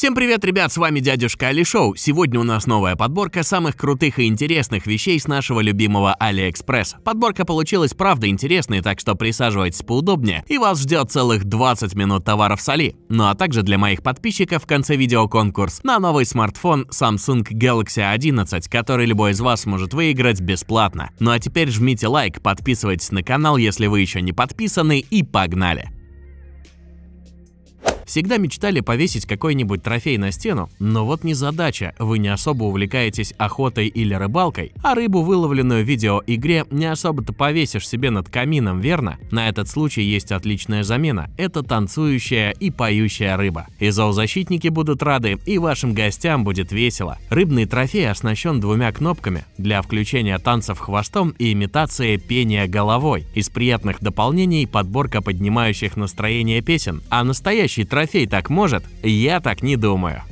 Всем привет, ребят, с вами дядюшка Али Шоу. Сегодня у нас новая подборка самых крутых и интересных вещей с нашего любимого Алиэкспресс. Подборка получилась правда интересной, так что присаживайтесь поудобнее, и вас ждет целых 20 минут товаров с Али. Ну а также для моих подписчиков в конце видео конкурс на новый смартфон Samsung Galaxy 11, который любой из вас может выиграть бесплатно. Ну а теперь жмите лайк, подписывайтесь на канал, если вы еще не подписаны, и погнали! Всегда мечтали повесить какой-нибудь трофей на стену, но вот не задача, вы не особо увлекаетесь охотой или рыбалкой, а рыбу, выловленную в видеоигре, не особо-то повесишь себе над камином, верно? На этот случай есть отличная замена – это танцующая и поющая рыба. И зоозащитники будут рады, и вашим гостям будет весело. Рыбный трофей оснащен двумя кнопками для включения танцев хвостом и имитации пения головой. Из приятных дополнений подборка поднимающих настроение песен, а настоящий трофей Дорофей так может, я так не думаю.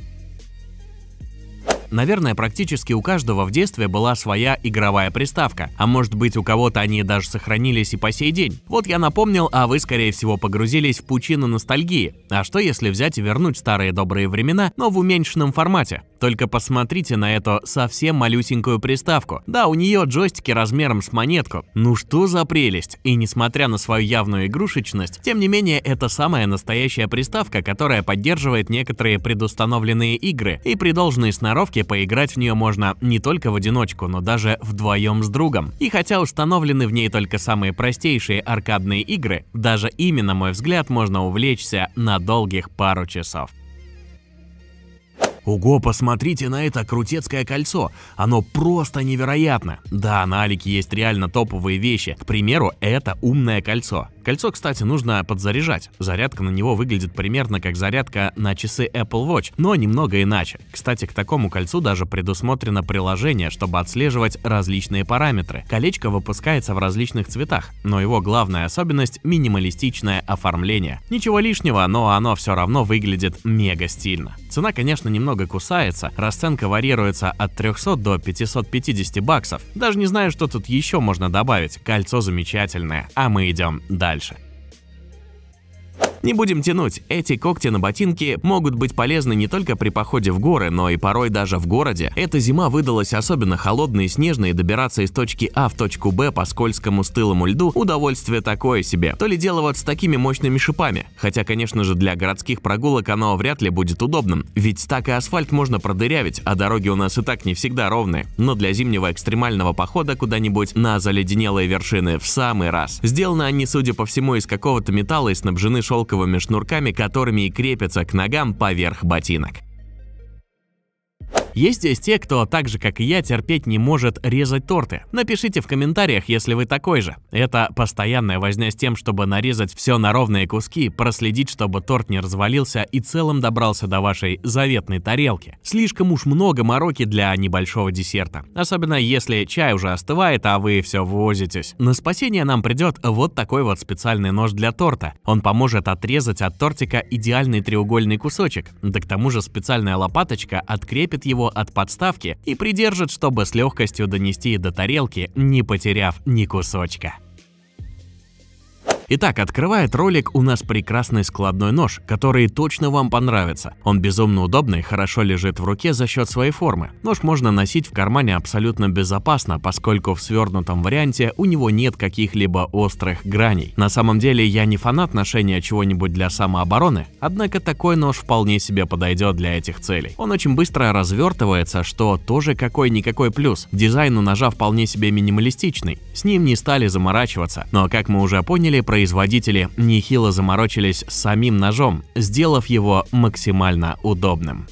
Наверное, практически у каждого в детстве была своя игровая приставка, а может быть у кого-то они даже сохранились и по сей день. Вот я напомнил, а вы скорее всего погрузились в пучину ностальгии. А что если взять и вернуть старые добрые времена, но в уменьшенном формате? Только посмотрите на эту совсем малюсенькую приставку. Да, у нее джойстики размером с монетку. Ну что за прелесть? И несмотря на свою явную игрушечность, тем не менее это самая настоящая приставка, которая поддерживает некоторые предустановленные игры, и при должной сноровке поиграть в нее можно не только в одиночку, но даже вдвоем с другом. И хотя установлены в ней только самые простейшие аркадные игры, даже ими, на мой взгляд, можно увлечься на долгих пару часов. Уго, посмотрите на это крутецкое кольцо. Оно просто невероятно. Да, на Алике есть реально топовые вещи. К примеру, это умное кольцо. Кольцо, кстати, нужно подзаряжать. Зарядка на него выглядит примерно как зарядка на часы Apple Watch, но немного иначе. Кстати, к такому кольцу даже предусмотрено приложение, чтобы отслеживать различные параметры. Колечко выпускается в различных цветах, но его главная особенность – минималистичное оформление. Ничего лишнего, но оно все равно выглядит мега стильно. Цена, конечно, немного кусается, расценка варьируется от 300 до 550 баксов. Даже не знаю, что тут еще можно добавить, кольцо замечательное, а мы идем дальше дальше – не будем тянуть, эти когти на ботинке могут быть полезны не только при походе в горы, но и порой даже в городе. Эта зима выдалась особенно холодной и снежной, и добираться из точки А в точку Б по скользкому стылому льду – удовольствие такое себе. То ли дело вот с такими мощными шипами. Хотя, конечно же, для городских прогулок оно вряд ли будет удобным, ведь так и асфальт можно продырявить, а дороги у нас и так не всегда ровные. Но для зимнего экстремального похода куда-нибудь на заледенелые вершины в самый раз. Сделаны они, судя по всему, из какого-то металла и снабжены шелком шелковыми шнурками, которыми и крепятся к ногам поверх ботинок. Есть здесь те, кто так же, как и я, терпеть не может резать торты. Напишите в комментариях, если вы такой же. Это постоянная возня с тем, чтобы нарезать все на ровные куски, проследить, чтобы торт не развалился и целым добрался до вашей заветной тарелки. Слишком уж много мороки для небольшого десерта. Особенно если чай уже остывает, а вы все возитесь. На спасение нам придет вот такой вот специальный нож для торта. Он поможет отрезать от тортика идеальный треугольный кусочек. Да к тому же специальная лопаточка открепит его от подставки и придержит, чтобы с легкостью донести до тарелки, не потеряв ни кусочка. Итак, открывает ролик у нас прекрасный складной нож, который точно вам понравится. Он безумно удобный, хорошо лежит в руке за счет своей формы. Нож можно носить в кармане абсолютно безопасно, поскольку в свернутом варианте у него нет каких-либо острых граней. На самом деле я не фанат ношения чего-нибудь для самообороны, однако такой нож вполне себе подойдет для этих целей. Он очень быстро развертывается, что тоже какой-никакой плюс. Дизайн у ножа вполне себе минималистичный, с ним не стали заморачиваться, но как мы уже поняли, про производители нехило заморочились самим ножом, сделав его максимально удобным.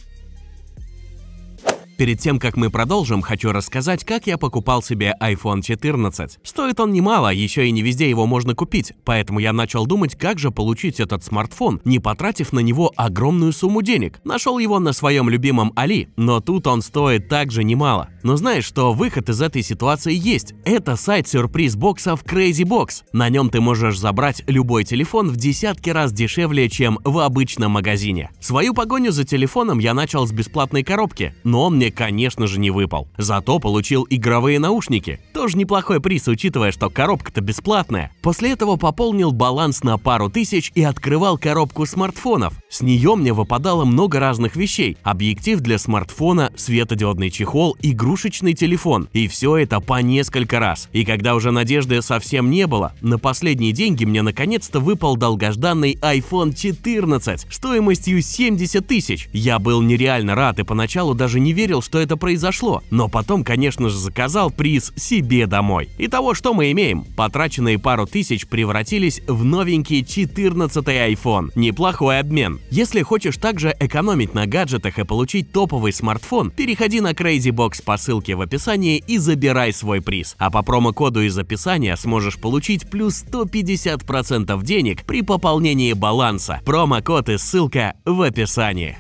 Перед тем, как мы продолжим, хочу рассказать, как я покупал себе iPhone 14. Стоит он немало, еще и не везде его можно купить, поэтому я начал думать, как же получить этот смартфон, не потратив на него огромную сумму денег. Нашел его на своем любимом Али, но тут он стоит также немало. Но знаешь, что выход из этой ситуации есть. Это сайт сюрприз боксов Crazy Box. На нем ты можешь забрать любой телефон в десятки раз дешевле, чем в обычном магазине. Свою погоню за телефоном я начал с бесплатной коробки, но он мне соревнования, конечно же, не выпал. Зато получил игровые наушники. Тоже неплохой приз, учитывая, что коробка-то бесплатная. После этого пополнил баланс на пару тысяч и открывал коробку смартфонов. С нее мне выпадало много разных вещей. Объектив для смартфона, светодиодный чехол, игрушечный телефон. И все это по несколько раз. И когда уже надежды совсем не было, на последние деньги мне наконец-то выпал долгожданный iPhone 14 стоимостью 70 тысяч. Я был нереально рад и поначалу даже не верил, поверил, что это произошло, но потом, конечно же, заказал приз себе домой. Итого, что мы имеем? Потраченные пару тысяч превратились в новенький 14 iPhone. Неплохой обмен. Если хочешь также экономить на гаджетах и получить топовый смартфон, переходи на CrazyBox по ссылке в описании и забирай свой приз. А по промокоду из описания сможешь получить плюс 150% денег при пополнении баланса. Промокод и ссылка в описании.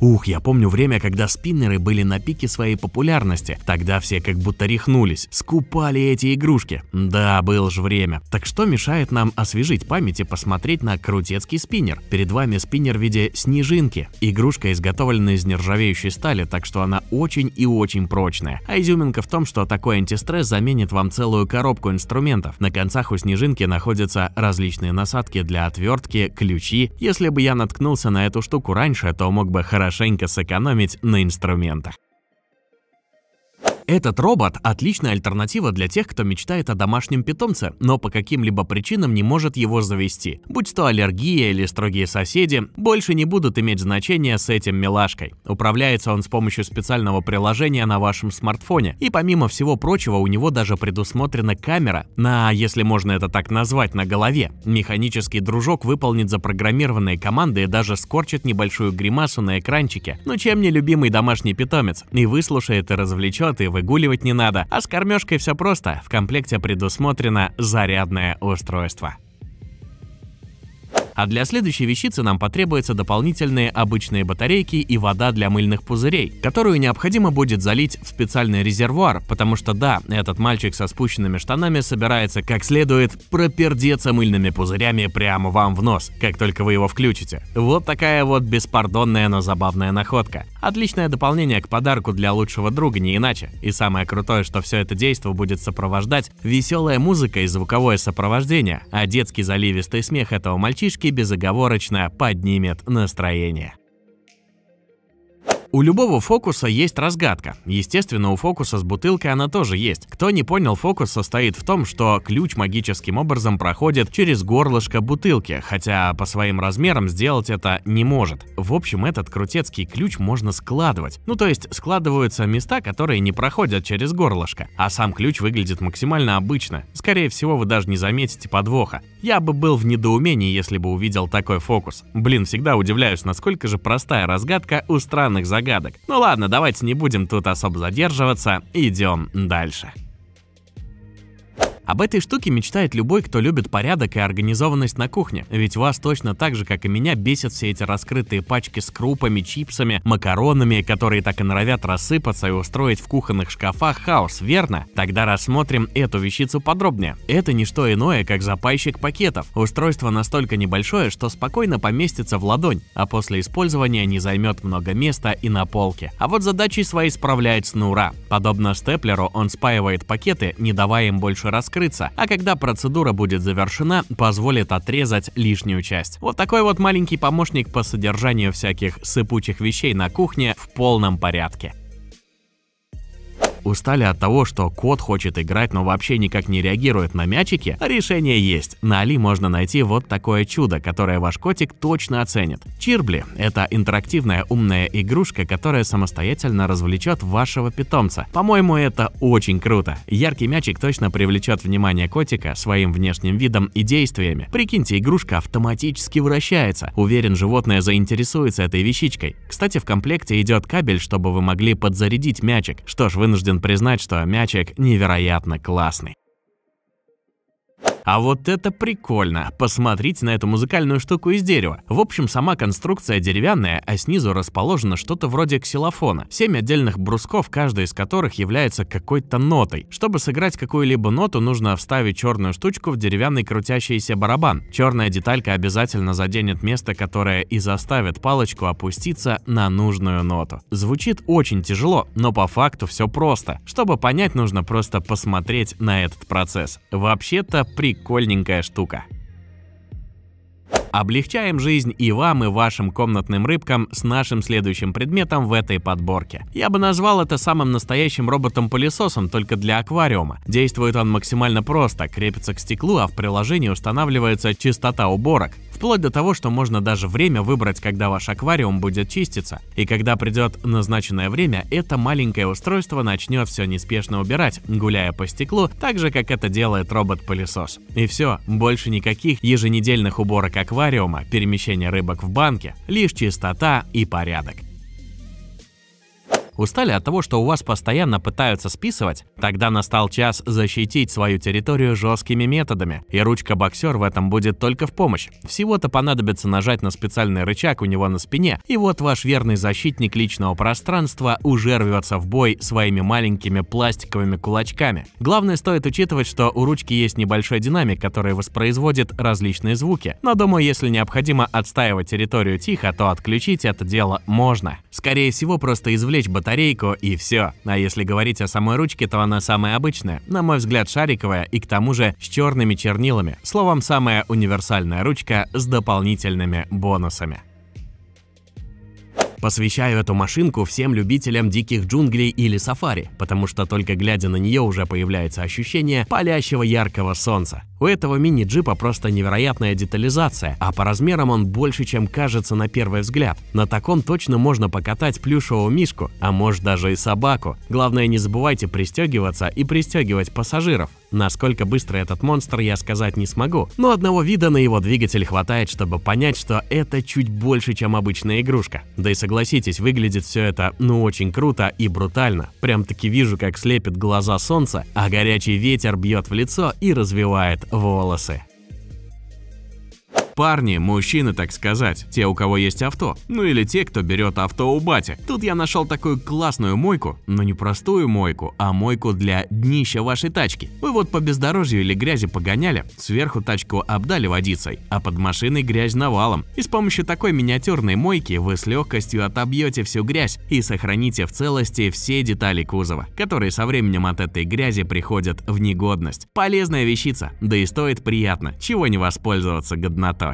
Ух, я помню время, когда спиннеры были на пике своей популярности. Тогда все как будто рехнулись, скупали эти игрушки. Да, было же время. Так что мешает нам освежить память и посмотреть на крутецкий спиннер? Перед вами спиннер в виде снежинки. Игрушка изготовлена из нержавеющей стали, так что она очень и очень прочная. А изюминка в том, что такой антистресс заменит вам целую коробку инструментов. На концах у снежинки находятся различные насадки для отвертки, ключи. Если бы я наткнулся на эту штуку раньше, то мог бы хорошо хорошенько сэкономить на инструментах. Этот робот – отличная альтернатива для тех, кто мечтает о домашнем питомце, но по каким-либо причинам не может его завести. Будь то аллергия или строгие соседи, больше не будут иметь значения с этим милашкой. Управляется он с помощью специального приложения на вашем смартфоне. И помимо всего прочего, у него даже предусмотрена камера на, если можно это так назвать, на голове. Механический дружок выполнит запрограммированные команды и даже скорчит небольшую гримасу на экранчике. Но чем не любимый домашний питомец? И выслушает, и развлечет, и выгуливать не надо, а с кормежкой все просто, в комплекте предусмотрено зарядное устройство. А для следующей вещицы нам потребуются дополнительные обычные батарейки и вода для мыльных пузырей, которую необходимо будет залить в специальный резервуар, потому что да, этот мальчик со спущенными штанами собирается как следует пропердеться мыльными пузырями прямо вам в нос, как только вы его включите. Вот такая вот беспардонная, но забавная находка. Отличное дополнение к подарку для лучшего друга, не иначе. И самое крутое, что все это действо будет сопровождать веселая музыка и звуковое сопровождение, а детский заливистый смех этого мальчишки безоговорочно поднимет настроение. У любого фокуса есть разгадка. Естественно, у фокуса с бутылкой она тоже есть. Кто не понял, фокус состоит в том, что ключ магическим образом проходит через горлышко бутылки, хотя по своим размерам сделать это не может. В общем, этот крутецкий ключ можно складывать. Ну то есть складываются места, которые не проходят через горлышко. А сам ключ выглядит максимально обычно. Скорее всего, вы даже не заметите подвоха. Я бы был в недоумении, если бы увидел такой фокус. Блин, всегда удивляюсь, насколько же простая разгадка у странных загадок загадок. Ну ладно, давайте не будем тут особо задерживаться, идем дальше. Об этой штуке мечтает любой, кто любит порядок и организованность на кухне. Ведь вас точно так же, как и меня, бесят все эти раскрытые пачки с крупами, чипсами, макаронами, которые так и норовят рассыпаться и устроить в кухонных шкафах хаос, верно? Тогда рассмотрим эту вещицу подробнее. Это не что иное, как запайщик пакетов. Устройство настолько небольшое, что спокойно поместится в ладонь, а после использования не займет много места и на полке. А вот задачи свои справляется на ура. Подобно степлеру, он спаивает пакеты, не давая им больше раскрыть раскрыться, а когда процедура будет завершена, позволит отрезать лишнюю часть. Вот такой вот маленький помощник по содержанию всяких сыпучих вещей на кухне в полном порядке устали от того, что кот хочет играть, но вообще никак не реагирует на мячики? Решение есть. На Али можно найти вот такое чудо, которое ваш котик точно оценит. Чирбли – это интерактивная умная игрушка, которая самостоятельно развлечет вашего питомца. По-моему, это очень круто. Яркий мячик точно привлечет внимание котика своим внешним видом и действиями. Прикиньте, игрушка автоматически вращается. Уверен, животное заинтересуется этой вещичкой. Кстати, в комплекте идет кабель, чтобы вы могли подзарядить мячик. Что ж, вынужден признать, что мячик невероятно классный. А вот это прикольно. Посмотрите на эту музыкальную штуку из дерева. В общем, сама конструкция деревянная, а снизу расположено что-то вроде ксилофона. Семь отдельных брусков, каждая из которых является какой-то нотой. Чтобы сыграть какую-либо ноту, нужно вставить черную штучку в деревянный крутящийся барабан. Черная деталька обязательно заденет место, которое и заставит палочку опуститься на нужную ноту. Звучит очень тяжело, но по факту все просто. Чтобы понять, нужно просто посмотреть на этот процесс. Вообще-то при прикольненькая штука. Облегчаем жизнь и вам, и вашим комнатным рыбкам с нашим следующим предметом в этой подборке. Я бы назвал это самым настоящим роботом-пылесосом, только для аквариума. Действует он максимально просто, крепится к стеклу, а в приложении устанавливается частота уборок. Вплоть до того, что можно даже время выбрать, когда ваш аквариум будет чиститься, и когда придет назначенное время, это маленькое устройство начнет все неспешно убирать, гуляя по стеклу, так же, как это делает робот-пылесос. И все, больше никаких еженедельных уборок аквариума, перемещения рыбок в банке, лишь чистота и порядок. Устали от того, что у вас постоянно пытаются списывать? Тогда настал час защитить свою территорию жесткими методами, и ручка-боксер в этом будет только в помощь. Всего-то понадобится нажать на специальный рычаг у него на спине, и вот ваш верный защитник личного пространства уже рвется в бой своими маленькими пластиковыми кулачками. Главное, стоит учитывать, что у ручки есть небольшой динамик, который воспроизводит различные звуки. Но думаю, если необходимо отстаивать территорию тихо, то отключить это дело можно. Скорее всего, просто извлечь бы батарейку и все. А если говорить о самой ручке, то она самая обычная, на мой взгляд шариковая и к тому же с черными чернилами. Словом, самая универсальная ручка с дополнительными бонусами. Посвящаю эту машинку всем любителям диких джунглей или сафари, потому что только глядя на нее уже появляется ощущение палящего яркого солнца. У этого мини-джипа просто невероятная детализация, а по размерам он больше, чем кажется на первый взгляд. На таком точно можно покатать плюшевую мишку, а может даже и собаку. Главное не забывайте пристегиваться и пристегивать пассажиров. Насколько быстро этот монстр, я сказать не смогу, но одного вида на его двигатель хватает, чтобы понять, что это чуть больше, чем обычная игрушка. Да и согласитесь, выглядит все это ну очень круто и брутально. Прям таки вижу, как слепит глаза солнце, а горячий ветер бьет в лицо и развивает волосы. Парни, мужчины, так сказать, те, у кого есть авто, ну или те, кто берет авто у бати. Тут я нашел такую классную мойку, но не простую мойку, а мойку для днища вашей тачки. Вы вот по бездорожью или грязи погоняли, сверху тачку обдали водицей, а под машиной грязь навалом. И с помощью такой миниатюрной мойки вы с легкостью отобьете всю грязь и сохраните в целости все детали кузова, которые со временем от этой грязи приходят в негодность. Полезная вещица, да и стоит приятно, чего не воспользоваться годнотой.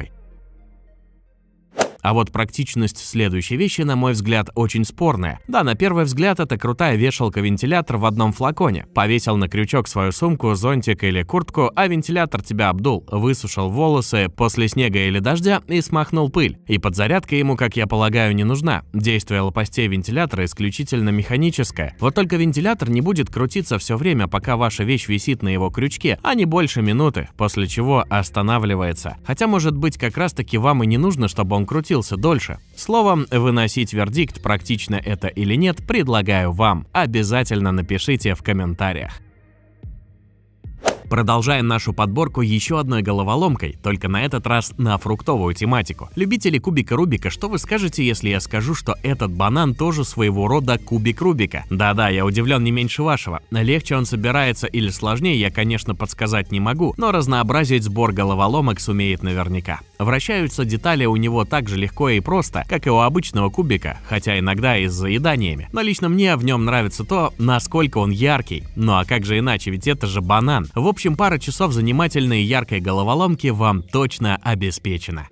А вот практичность следующей вещи, на мой взгляд, очень спорная. Да, на первый взгляд это крутая вешалка-вентилятор в одном флаконе. Повесил на крючок свою сумку, зонтик или куртку, а вентилятор тебя обдул, высушил волосы после снега или дождя и смахнул пыль. И подзарядка ему, как я полагаю, не нужна. Действие лопастей вентилятора исключительно механическое. Вот только вентилятор не будет крутиться все время, пока ваша вещь висит на его крючке, а не больше минуты, после чего останавливается. Хотя, может быть, как раз таки вам и не нужно, чтобы он крутился поместился дольше. Словом, выносить вердикт, практично это или нет, предлагаю вам. Обязательно напишите в комментариях. Продолжаем нашу подборку еще одной головоломкой, только на этот раз на фруктовую тематику. Любители кубика Рубика, что вы скажете, если я скажу, что этот банан тоже своего рода кубик Рубика? Да-да, я удивлен не меньше вашего. Легче он собирается или сложнее, я, конечно, подсказать не могу, но разнообразить сбор головоломок сумеет наверняка. Вращаются детали у него так же легко и просто, как и у обычного кубика, хотя иногда и с заеданиями. Но лично мне в нем нравится то, насколько он яркий. Ну а как же иначе, ведь это же банан. В общем, пара часов занимательной яркой головоломки вам точно обеспечена.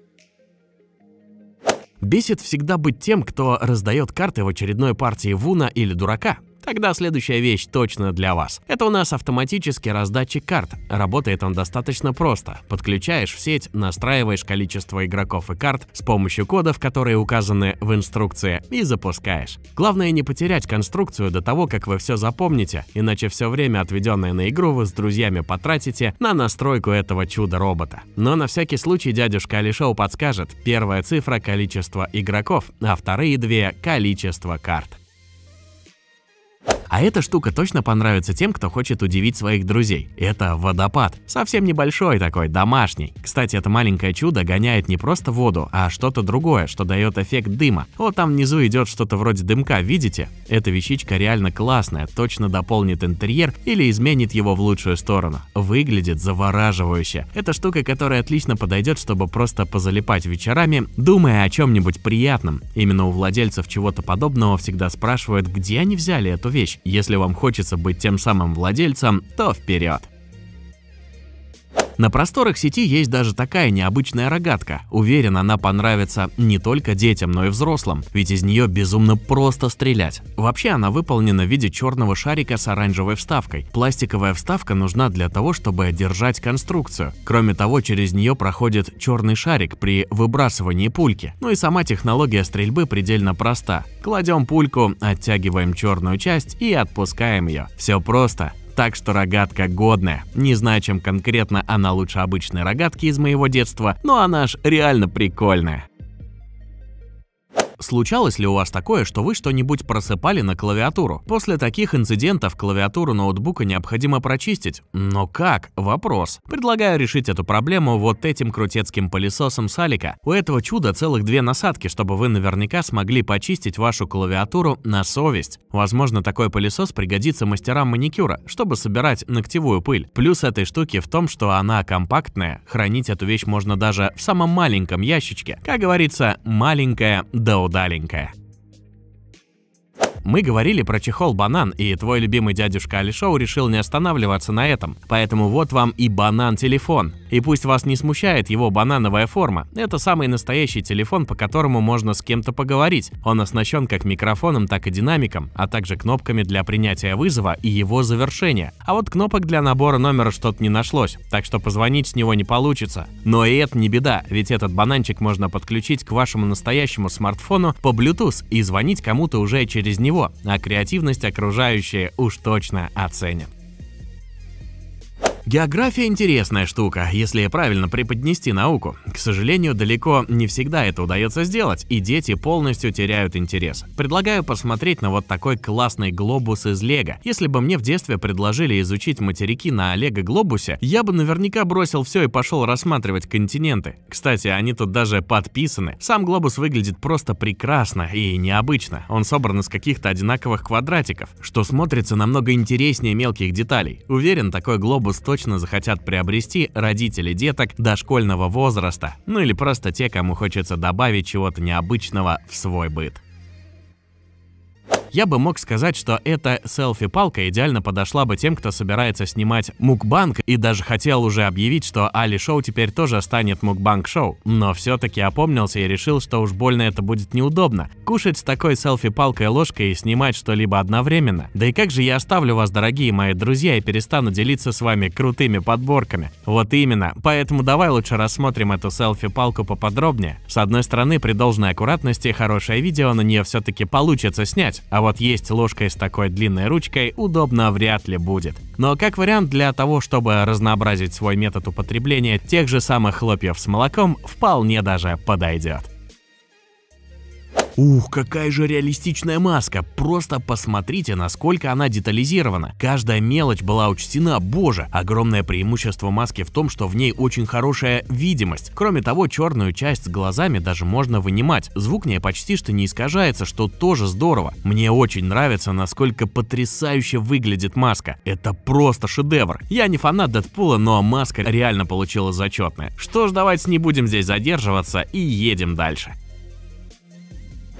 Бесит всегда быть тем, кто раздает карты в очередной партии Вуна или Дурака. Тогда следующая вещь точно для вас. Это у нас автоматический раздатчик карт. Работает он достаточно просто. Подключаешь в сеть, настраиваешь количество игроков и карт с помощью кодов, которые указаны в инструкции, и запускаешь. Главное не потерять конструкцию до того, как вы все запомните, иначе все время, отведенное на игру, вы с друзьями потратите на настройку этого чуда-робота. Но на всякий случай дядюшка Алишоу подскажет. Первая цифра – количество игроков, а вторые две – количество карт. А эта штука точно понравится тем, кто хочет удивить своих друзей. Это водопад. Совсем небольшой такой, домашний. Кстати, это маленькое чудо гоняет не просто воду, а что-то другое, что дает эффект дыма. Вот там внизу идет что-то вроде дымка, видите? Эта вещичка реально классная, точно дополнит интерьер или изменит его в лучшую сторону. Выглядит завораживающе. Это штука, которая отлично подойдет, чтобы просто позалипать вечерами, думая о чем-нибудь приятном. Именно у владельцев чего-то подобного всегда спрашивают, где они взяли эту вещь. Если вам хочется быть тем самым владельцем, то вперед! На просторах сети есть даже такая необычная рогатка. Уверен, она понравится не только детям, но и взрослым, ведь из нее безумно просто стрелять. Вообще она выполнена в виде черного шарика с оранжевой вставкой. Пластиковая вставка нужна для того, чтобы держать конструкцию. Кроме того, через нее проходит черный шарик при выбрасывании пульки. Ну и сама технология стрельбы предельно проста. Кладем пульку, оттягиваем черную часть и отпускаем ее. Все просто. Так что рогатка годная. Не знаю, чем конкретно она лучше обычной рогатки из моего детства, но она аж реально прикольная. Случалось ли у вас такое, что вы что-нибудь просыпали на клавиатуру? После таких инцидентов клавиатуру ноутбука необходимо прочистить. Но как? Вопрос. Предлагаю решить эту проблему вот этим крутецким пылесосом Салика. У этого чуда целых две насадки, чтобы вы наверняка смогли почистить вашу клавиатуру на совесть. Возможно, такой пылесос пригодится мастерам маникюра, чтобы собирать ногтевую пыль. Плюс этой штуки в том, что она компактная. Хранить эту вещь можно даже в самом маленьком ящичке. Как говорится, маленькая да удобная удаленько. Мы говорили про чехол банан, и твой любимый дядюшка Алишоу решил не останавливаться на этом. Поэтому вот вам и банан-телефон. И пусть вас не смущает его банановая форма, это самый настоящий телефон, по которому можно с кем-то поговорить. Он оснащен как микрофоном, так и динамиком, а также кнопками для принятия вызова и его завершения. А вот кнопок для набора номера что-то не нашлось, так что позвонить с него не получится. Но и это не беда, ведь этот бананчик можно подключить к вашему настоящему смартфону по Bluetooth и звонить кому-то уже через него него, а креативность окружающие уж точно оценят. География интересная штука, если правильно преподнести науку. К сожалению, далеко не всегда это удается сделать, и дети полностью теряют интерес. Предлагаю посмотреть на вот такой классный глобус из лего. Если бы мне в детстве предложили изучить материки на лего-глобусе, я бы наверняка бросил все и пошел рассматривать континенты. Кстати, они тут даже подписаны. Сам глобус выглядит просто прекрасно и необычно. Он собран из каких-то одинаковых квадратиков, что смотрится намного интереснее мелких деталей. Уверен, такой глобус точно захотят приобрести родители деток дошкольного возраста, ну или просто те, кому хочется добавить чего-то необычного в свой быт я бы мог сказать, что эта селфи-палка идеально подошла бы тем, кто собирается снимать мукбанк, и даже хотел уже объявить, что Али Шоу теперь тоже станет мукбанк шоу Но все-таки опомнился и решил, что уж больно это будет неудобно. Кушать с такой селфи-палкой ложкой и снимать что-либо одновременно. Да и как же я оставлю вас, дорогие мои друзья, и перестану делиться с вами крутыми подборками? Вот именно. Поэтому давай лучше рассмотрим эту селфи-палку поподробнее. С одной стороны, при должной аккуратности хорошее видео на нее все-таки получится снять, а вот есть ложкой с такой длинной ручкой удобно вряд ли будет. Но как вариант для того, чтобы разнообразить свой метод употребления тех же самых хлопьев с молоком, вполне даже подойдет. Ух, какая же реалистичная маска, просто посмотрите, насколько она детализирована. Каждая мелочь была учтена, боже, огромное преимущество маски в том, что в ней очень хорошая видимость. Кроме того, черную часть с глазами даже можно вынимать, звук не почти что не искажается, что тоже здорово. Мне очень нравится, насколько потрясающе выглядит маска, это просто шедевр. Я не фанат Дэдпула, но маска реально получила зачетное. Что ж, давайте не будем здесь задерживаться и едем дальше.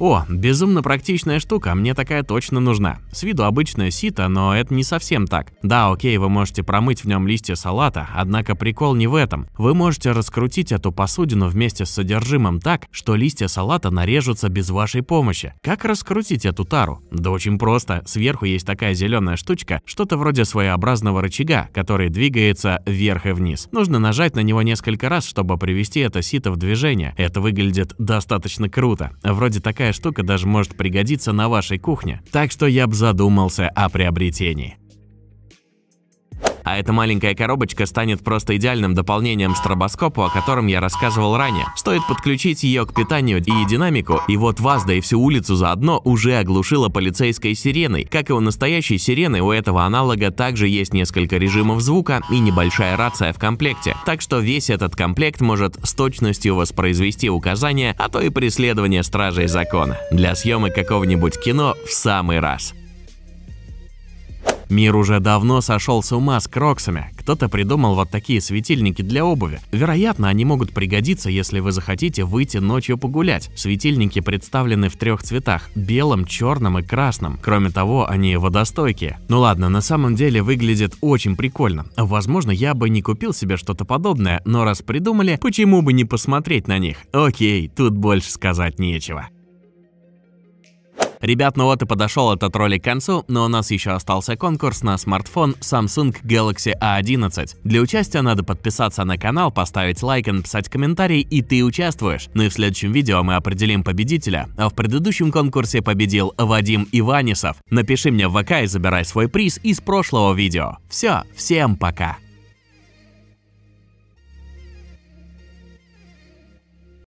О, безумно практичная штука, мне такая точно нужна. С виду обычная сито, но это не совсем так. Да, окей, вы можете промыть в нем листья салата, однако прикол не в этом. Вы можете раскрутить эту посудину вместе с содержимым так, что листья салата нарежутся без вашей помощи. Как раскрутить эту тару? Да очень просто. Сверху есть такая зеленая штучка, что-то вроде своеобразного рычага, который двигается вверх и вниз. Нужно нажать на него несколько раз, чтобы привести это сито в движение. Это выглядит достаточно круто. Вроде такая такая штука даже может пригодиться на вашей кухне. Так что я бы задумался о приобретении. А эта маленькая коробочка станет просто идеальным дополнением стробоскопу, о котором я рассказывал ранее. Стоит подключить ее к питанию и динамику, и вот вас, да и всю улицу заодно уже оглушила полицейской сиреной. Как и у настоящей сирены, у этого аналога также есть несколько режимов звука и небольшая рация в комплекте. Так что весь этот комплект может с точностью воспроизвести указания, а то и преследование стражей закона. Для съемок какого-нибудь кино в самый раз. Мир уже давно сошел с ума с кроксами. Кто-то придумал вот такие светильники для обуви. Вероятно, они могут пригодиться, если вы захотите выйти ночью погулять. Светильники представлены в трех цветах – белом, черном и красном. Кроме того, они водостойкие. Ну ладно, на самом деле выглядит очень прикольно. Возможно, я бы не купил себе что-то подобное, но раз придумали, почему бы не посмотреть на них? Окей, тут больше сказать нечего. Ребят, ну вот и подошел этот ролик к концу, но у нас еще остался конкурс на смартфон Samsung Galaxy A11. Для участия надо подписаться на канал, поставить лайк и написать комментарий, и ты участвуешь. Ну и в следующем видео мы определим победителя. А в предыдущем конкурсе победил Вадим Иванисов. Напиши мне в ВК и забирай свой приз из прошлого видео. Все, всем пока!